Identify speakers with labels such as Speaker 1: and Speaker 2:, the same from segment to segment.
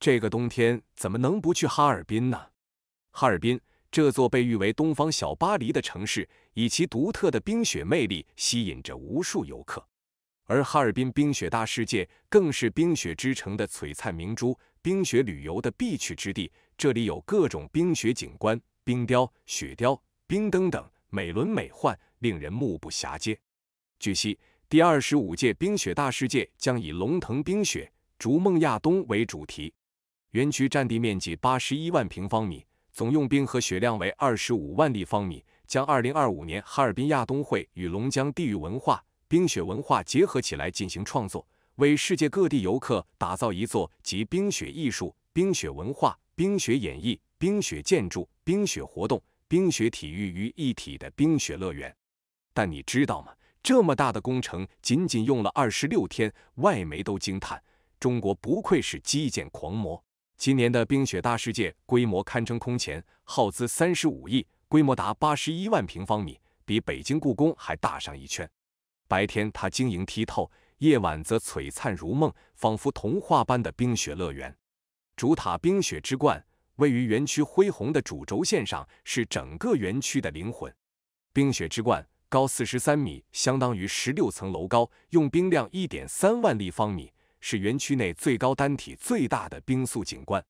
Speaker 1: 这个冬天怎么能不去哈尔滨呢？哈尔滨这座被誉为“东方小巴黎”的城市，以其独特的冰雪魅力吸引着无数游客。而哈尔滨冰雪大世界更是冰雪之城的璀璨明珠，冰雪旅游的必去之地。这里有各种冰雪景观、冰雕、雪雕、冰灯等，美轮美奂，令人目不暇接。据悉，第二十五届冰雪大世界将以“龙腾冰雪，逐梦亚冬”为主题。园区占地面积八十一万平方米，总用冰和雪量为二十五万立方米，将二零二五年哈尔滨亚冬会与龙江地域文化、冰雪文化结合起来进行创作，为世界各地游客打造一座集冰雪艺术、冰雪文化、冰雪演绎、冰雪建筑、冰雪活动、冰雪体育于一体的冰雪乐园。但你知道吗？这么大的工程仅仅用了二十六天，外媒都惊叹：中国不愧是基建狂魔！今年的冰雪大世界规模堪称空前，耗资三十五亿，规模达八十一万平方米，比北京故宫还大上一圈。白天它晶莹剔透，夜晚则璀璨如梦，仿佛童话般的冰雪乐园。主塔冰雪之冠位于园区恢宏的主轴线上，是整个园区的灵魂。冰雪之冠高四十三米，相当于十六层楼高，用冰量一点三万立方米。是园区内最高单体、最大的冰塑景观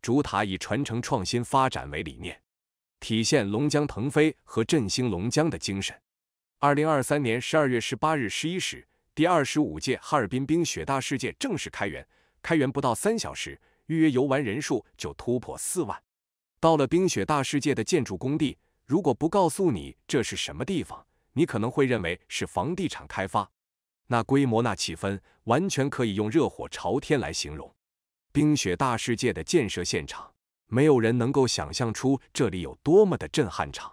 Speaker 1: 主塔，以传承创新发展为理念，体现龙江腾飞和振兴龙江的精神。二零二三年十二月十八日十一时，第二十五届哈尔滨冰雪大世界正式开园。开园不到三小时，预约游玩人数就突破四万。到了冰雪大世界的建筑工地，如果不告诉你这是什么地方，你可能会认为是房地产开发。那规模、那气氛，完全可以用热火朝天来形容。冰雪大世界的建设现场，没有人能够想象出这里有多么的震撼。场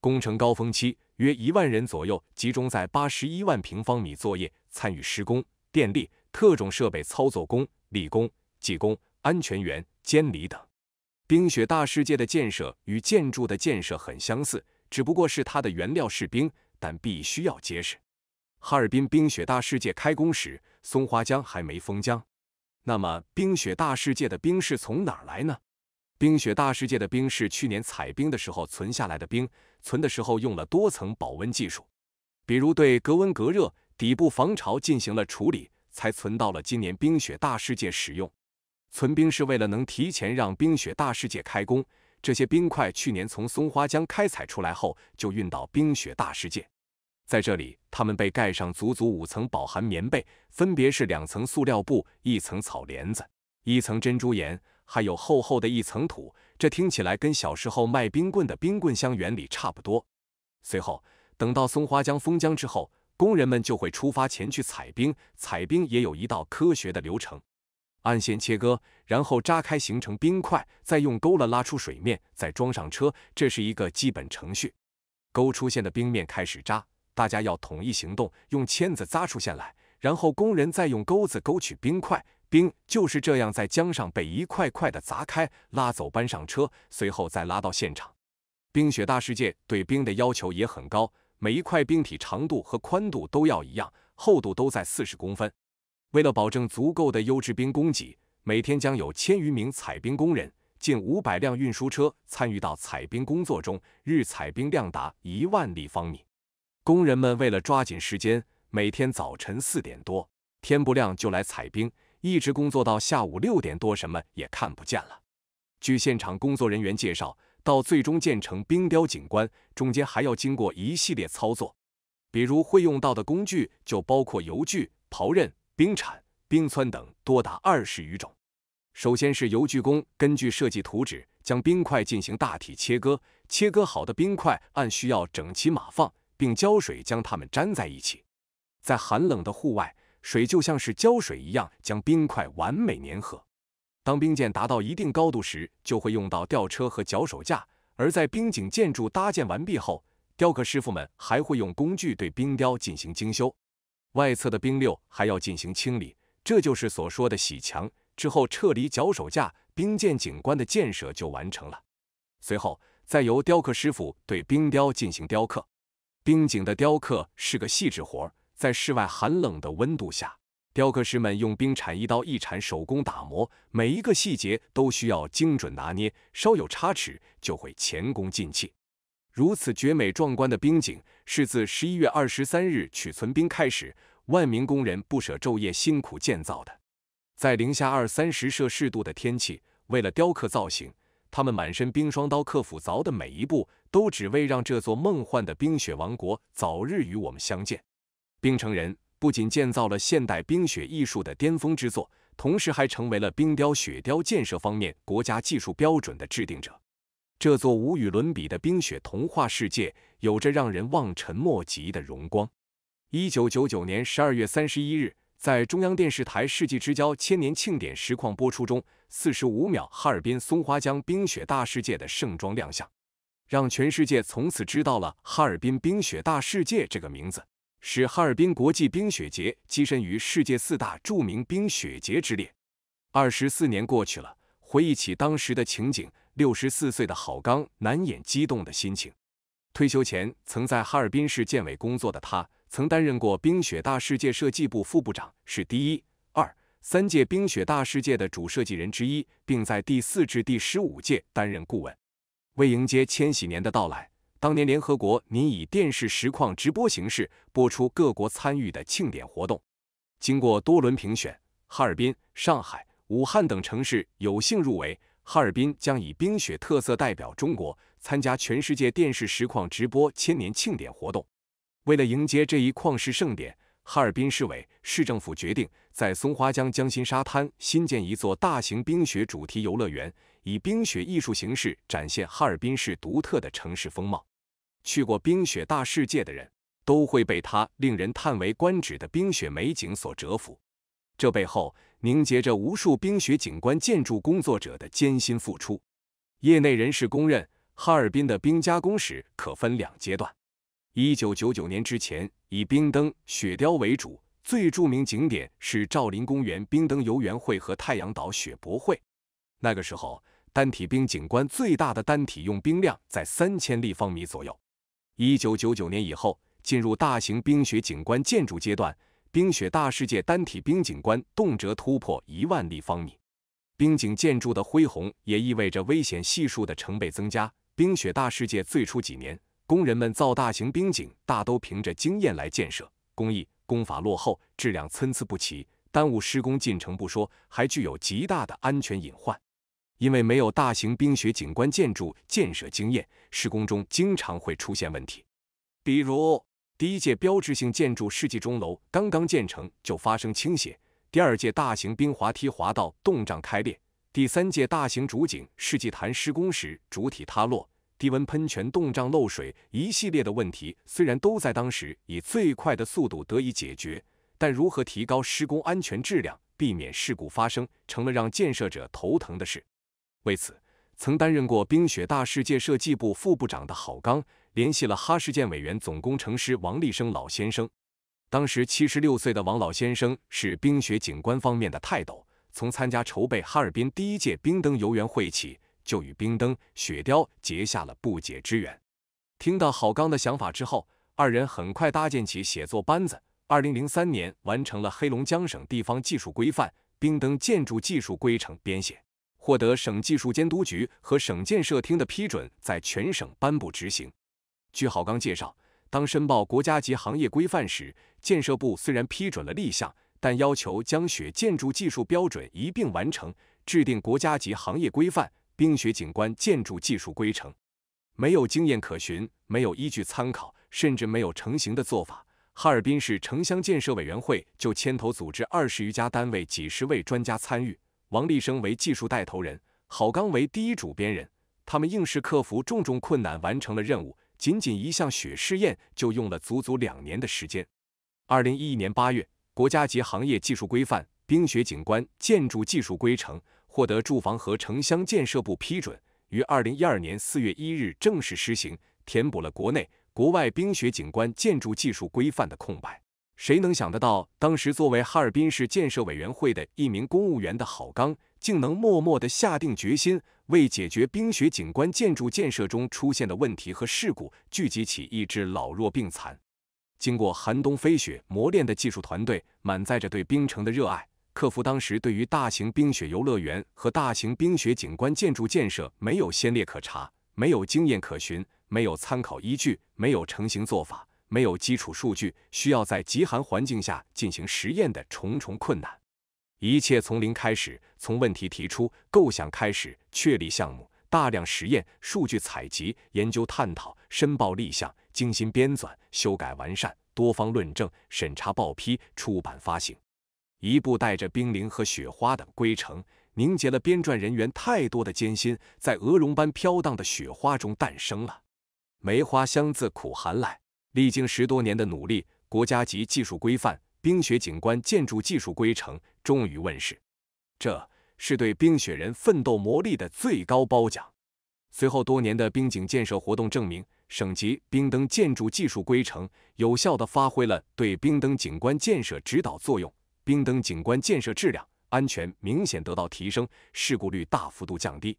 Speaker 1: 工程高峰期约一万人左右集中在八十一万平方米作业，参与施工、电力、特种设备操作工、力工、技工、安全员、监理等。冰雪大世界的建设与建筑的建设很相似，只不过是它的原料是冰，但必须要结实。哈尔滨冰雪大世界开工时，松花江还没封江。那么，冰雪大世界的冰是从哪来呢？冰雪大世界的冰是去年采冰的时候存下来的冰，存的时候用了多层保温技术，比如对隔温隔热、底部防潮进行了处理，才存到了今年冰雪大世界使用。存冰是为了能提前让冰雪大世界开工。这些冰块去年从松花江开采出来后，就运到冰雪大世界。在这里，他们被盖上足足五层饱含棉被，分别是两层塑料布、一层草帘子、一层珍珠岩，还有厚厚的一层土。这听起来跟小时候卖冰棍的冰棍箱原理差不多。随后，等到松花江封江之后，工人们就会出发前去采冰。采冰也有一道科学的流程：按线切割，然后扎开形成冰块，再用钩子拉出水面，再装上车。这是一个基本程序。钩出现的冰面开始扎。大家要统一行动，用签子扎出线来，然后工人再用钩子勾取冰块。冰就是这样在江上被一块块的砸开、拉走、搬上车，随后再拉到现场。冰雪大世界对冰的要求也很高，每一块冰体长度和宽度都要一样，厚度都在四十公分。为了保证足够的优质冰供给，每天将有千余名采冰工人、近五百辆运输车参与到采冰工作中，日采冰量达一万立方米。工人们为了抓紧时间，每天早晨四点多，天不亮就来采冰，一直工作到下午六点多，什么也看不见了。据现场工作人员介绍，到最终建成冰雕景观，中间还要经过一系列操作，比如会用到的工具就包括油锯、刨刃、冰铲、冰钻等，多达二十余种。首先是油锯工根据设计图纸，将冰块进行大体切割，切割好的冰块按需要整齐码放。并胶水将它们粘在一起，在寒冷的户外，水就像是胶水一样将冰块完美粘合。当冰件达到一定高度时，就会用到吊车和脚手架。而在冰景建筑搭建完毕后，雕刻师傅们还会用工具对冰雕进行精修，外侧的冰溜还要进行清理，这就是所说的洗墙。之后撤离脚手架，冰剑景观的建设就完成了。随后再由雕刻师傅对冰雕进行雕刻。冰景的雕刻是个细致活儿，在室外寒冷的温度下，雕刻师们用冰铲一刀一铲手工打磨，每一个细节都需要精准拿捏，稍有差池就会前功尽弃。如此绝美壮观的冰景，是自十一月二十三日取存冰开始，万名工人不舍昼夜辛苦建造的。在零下二三十摄氏度的天气，为了雕刻造型。他们满身冰霜，刀刻斧凿的每一步，都只为让这座梦幻的冰雪王国早日与我们相见。冰城人不仅建造了现代冰雪艺术的巅峰之作，同时还成为了冰雕雪雕建设方面国家技术标准的制定者。这座无与伦比的冰雪童话世界，有着让人望尘莫及的荣光。一九九九年十二月三十一日。在中央电视台世纪之交千年庆典实况播出中，四十五秒，哈尔滨松花江冰雪大世界的盛装亮相，让全世界从此知道了哈尔滨冰雪大世界这个名字，使哈尔滨国际冰雪节跻身于世界四大著名冰雪节之列。二十四年过去了，回忆起当时的情景，六十四岁的郝刚难掩激动的心情。退休前，曾在哈尔滨市建委工作的他。曾担任过冰雪大世界设计部副部长，是第一、二、三届冰雪大世界的主设计人之一，并在第四至第十五届担任顾问。为迎接千禧年的到来，当年联合国拟以电视实况直播形式播出各国参与的庆典活动。经过多轮评选，哈尔滨、上海、武汉等城市有幸入围。哈尔滨将以冰雪特色代表中国，参加全世界电视实况直播千年庆典活动。为了迎接这一旷世盛典，哈尔滨市委、市政府决定在松花江江心沙滩新建一座大型冰雪主题游乐园，以冰雪艺术形式展现哈尔滨市独特的城市风貌。去过冰雪大世界的人，都会被它令人叹为观止的冰雪美景所折服。这背后凝结着无数冰雪景观建筑工作者的艰辛付出。业内人士公认，哈尔滨的冰加工史可分两阶段。一九九九年之前，以冰灯、雪雕为主，最著名景点是赵林公园冰灯游园会和太阳岛雪博会。那个时候，单体冰景观最大的单体用冰量在三千立方米左右。一九九九年以后，进入大型冰雪景观建筑阶段，冰雪大世界单体冰景观动辄突破一万立方米。冰景建筑的恢宏，也意味着危险系数的成倍增加。冰雪大世界最初几年。工人们造大型冰景，大都凭着经验来建设，工艺、工法落后，质量参差不齐，耽误施工进程不说，还具有极大的安全隐患。因为没有大型冰雪景观建筑建设经验，施工中经常会出现问题。比如，第一届标志性建筑世纪钟楼刚刚建成就发生倾斜；第二届大型冰滑梯滑道冻胀开裂；第三届大型主景世纪坛施工时主体塌落。低温喷泉冻胀漏水一系列的问题，虽然都在当时以最快的速度得以解决，但如何提高施工安全质量，避免事故发生，成了让建设者头疼的事。为此，曾担任过冰雪大世界设计部副部长的郝刚联系了哈市建委员、总工程师王立生老先生。当时七十六岁的王老先生是冰雪景观方面的泰斗，从参加筹备哈尔滨第一届冰灯游园会起。就与冰灯、雪雕结下了不解之缘。听到郝刚的想法之后，二人很快搭建起写作班子。二零零三年，完成了黑龙江省地方技术规范《冰灯建筑技术规程》编写，获得省技术监督局和省建设厅的批准，在全省颁布执行。据郝刚介绍，当申报国家级行业规范时，建设部虽然批准了立项，但要求将雪建筑技术标准一并完成，制定国家级行业规范。冰雪景观建筑技术规程，没有经验可循，没有依据参考，甚至没有成型的做法。哈尔滨市城乡建设委员会就牵头组织二十余家单位、几十位专家参与，王立生为技术带头人，郝刚为第一主编人，他们硬是克服重重困难，完成了任务。仅仅一项雪试验就用了足足两年的时间。二零一一年八月，国家级行业技术规范《冰雪景观建筑技术规程》。获得住房和城乡建设部批准，于二零一二年四月一日正式施行，填补了国内国外冰雪景观建筑技术规范的空白。谁能想得到，当时作为哈尔滨市建设委员会的一名公务员的郝刚，竟能默默地下定决心，为解决冰雪景观建筑建设中出现的问题和事故，聚集起一支老弱病残、经过寒冬飞雪磨练的技术团队，满载着对冰城的热爱。克服当时对于大型冰雪游乐园和大型冰雪景观建筑建设没有先例可查、没有经验可循、没有参考依据、没有成型做法、没有基础数据，需要在极寒环境下进行实验的重重困难。一切从零开始，从问题提出、构想开始，确立项目，大量实验、数据采集、研究探讨、申报立项、精心编纂、修改完善、多方论证、审查报批、出版发行。一部带着冰凌和雪花的规程，凝结了编撰人员太多的艰辛，在鹅绒般飘荡的雪花中诞生了。梅花香自苦寒来，历经十多年的努力，国家级技术规范《冰雪景观建筑技术规程》终于问世，这是对冰雪人奋斗磨砺的最高褒奖。随后多年的冰景建设活动证明，省级冰灯建筑技术规程有效地发挥了对冰灯景观建设指导作用。冰灯景观建设质量安全明显得到提升，事故率大幅度降低。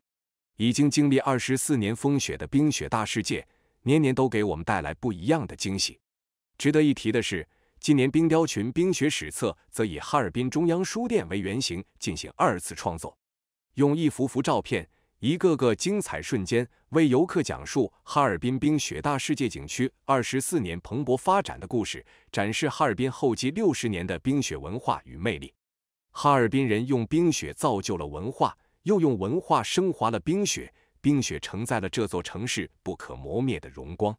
Speaker 1: 已经经历二十四年风雪的冰雪大世界，年年都给我们带来不一样的惊喜。值得一提的是，今年冰雕群冰雪史册则以哈尔滨中央书店为原型进行二次创作，用一幅幅照片。一个个精彩瞬间，为游客讲述哈尔滨冰雪大世界景区二十四年蓬勃发展的故事，展示哈尔滨后继六十年的冰雪文化与魅力。哈尔滨人用冰雪造就了文化，又用文化升华了冰雪，冰雪承载了这座城市不可磨灭的荣光。